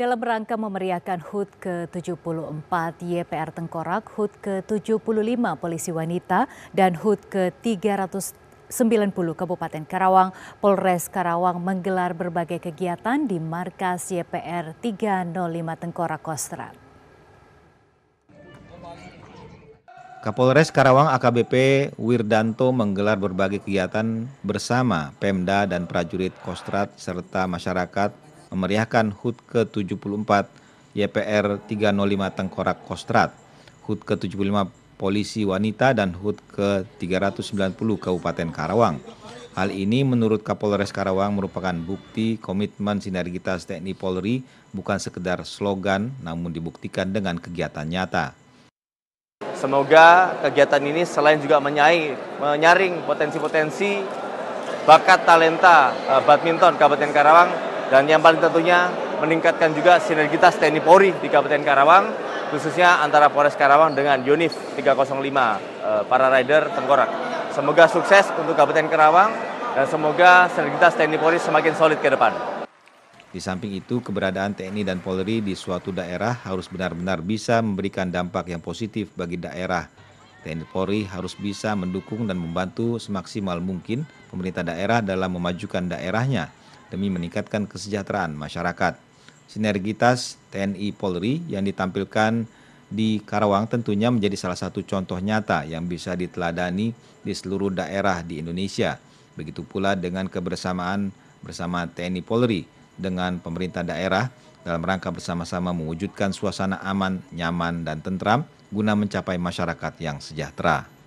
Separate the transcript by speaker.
Speaker 1: Dalam rangka memeriahkan HUT ke-74 YPR Tengkorak, HUT ke-75 Polisi Wanita, dan HUT ke-390 Kabupaten Karawang, Polres Karawang menggelar berbagai kegiatan di markas YPR 305 Tengkorak Kostrat.
Speaker 2: Kapolres Karawang AKBP Wirdanto menggelar berbagai kegiatan bersama Pemda dan prajurit Kostrat serta masyarakat memeriahkan HUT ke-74 YPR 305 Tengkorak Kostrat, HUT ke-75 Polisi Wanita dan HUT ke-390 Kabupaten Karawang. Hal ini menurut Kapolres Karawang merupakan bukti komitmen sinergitas TNI Polri bukan sekedar slogan namun dibuktikan dengan kegiatan nyata.
Speaker 3: Semoga kegiatan ini selain juga menyai, menyaring potensi-potensi bakat talenta eh, badminton Kabupaten Karawang dan yang paling tentunya meningkatkan juga sinergitas TNI Polri di Kabupaten Karawang, khususnya antara Polres Karawang dengan Yonif 305 eh, para rider Tengkorak. Semoga sukses untuk Kabupaten Karawang dan semoga sinergitas TNI Polri semakin solid ke depan.
Speaker 2: Di samping itu, keberadaan TNI dan Polri di suatu daerah harus benar-benar bisa memberikan dampak yang positif bagi daerah. TNI Polri harus bisa mendukung dan membantu semaksimal mungkin pemerintah daerah dalam memajukan daerahnya demi meningkatkan kesejahteraan masyarakat. Sinergitas TNI Polri yang ditampilkan di Karawang tentunya menjadi salah satu contoh nyata yang bisa diteladani di seluruh daerah di Indonesia. Begitu pula dengan kebersamaan bersama TNI Polri dengan pemerintah daerah dalam rangka bersama-sama mewujudkan suasana aman, nyaman, dan tentram guna mencapai masyarakat yang sejahtera.